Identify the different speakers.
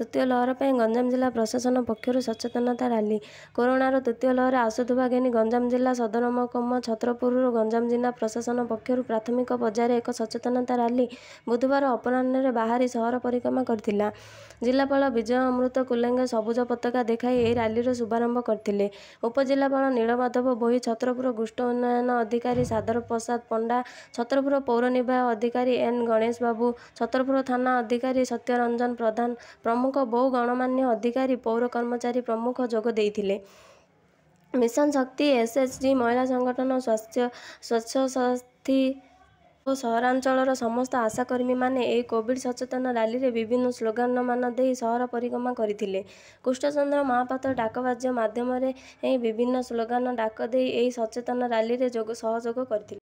Speaker 1: ତୃତୀୟ ଲହର ପାଇଁ ଗଞ୍ଜାମ ଜିଲ୍ଲା ପ୍ରଶାସନ ପକ୍ଷରୁ ସଚେତନତା ରାଲି କରୋନାର ତୃତୀୟ ଲହର ଆସୁଥିବା ଘେନି ଗଞ୍ଜାମ ଜିଲ୍ଲା ସଦର ମହକୁମା ଛତ୍ରପୁରରୁ ଗଞ୍ଜାମ ଜିଲ୍ଲା ପ୍ରଶାସନ ପକ୍ଷରୁ ପ୍ରାଥମିକ ପର୍ଯ୍ୟାୟରେ ଏକ ସଚେତନତା ରାଲି ବୁଧବାର ଅପରାହ୍ନରେ ବାହାରି ସହର ପରିକ୍ରମା କରିଥିଲା ଜିଲ୍ଲାପାଳ ବିଜୟ ଅମୃତ କୁଲେଙ୍ଗ ସବୁଜ ପତାକା ଦେଖାଇ ଏହି ରାଲିର ଶୁଭାରମ୍ଭ କରିଥିଲେ ଉପଜିଲ୍ଲାପାଳ ନୀଳମାଧବ ବୋହି ଛତ୍ରପୁର ଗୋଷ୍ଠ ଉନ୍ନୟନ ଅଧିକାରୀ ସାଦର ପ୍ରସାଦ ପଣ୍ଡା ଛତ୍ରପୁର ପୌର ନିର୍ବାହ ଅଧିକାରୀ ଏନ୍ ଗଣେଶ ବାବୁ ଛତ୍ରପୁର ଥାନା ଅଧିକାରୀ ସତ୍ୟରଞ୍ଜନ ପ୍ରଧାନ ପ୍ରମୁଖ ପ୍ରମୁଖ ବହୁ ଗଣମାନ୍ୟ ଅଧିକାରୀ ପୌର କର୍ମଚାରୀ ପ୍ରମୁଖ ଯୋଗ ଦେଇଥିଲେ ମିଶନ ଶକ୍ତି ଏସ୍ଏସ୍ଜି ମହିଳା ସଂଗଠନ ସ୍ୱାସ୍ଥ୍ୟ ସ୍ୱଚ୍ଛ ସ୍ୱାସ୍ଥ୍ୟ ଓ ସହରାଞ୍ଚଳର ସମସ୍ତ ଆଶାକର୍ମୀମାନେ ଏହି କୋଭିଡ଼ ସଚେତନ ରାଲିରେ ବିଭିନ୍ନ ସ୍ଲୋଗାନମାନ ଦେଇ ସହର ପରିକ୍ରମା କରିଥିଲେ କୃଷ୍ଣଚନ୍ଦ୍ର ମହାପାତ୍ର ଡାକବାଜ୍ୟ ମାଧ୍ୟମରେ ଏହି ବିଭିନ୍ନ ସ୍ଲୋଗାନ ଡାକ ଦେଇ ଏହି ସଚେତନ ରାଲିରେ ଯୋଗ ସହଯୋଗ କରିଥିଲେ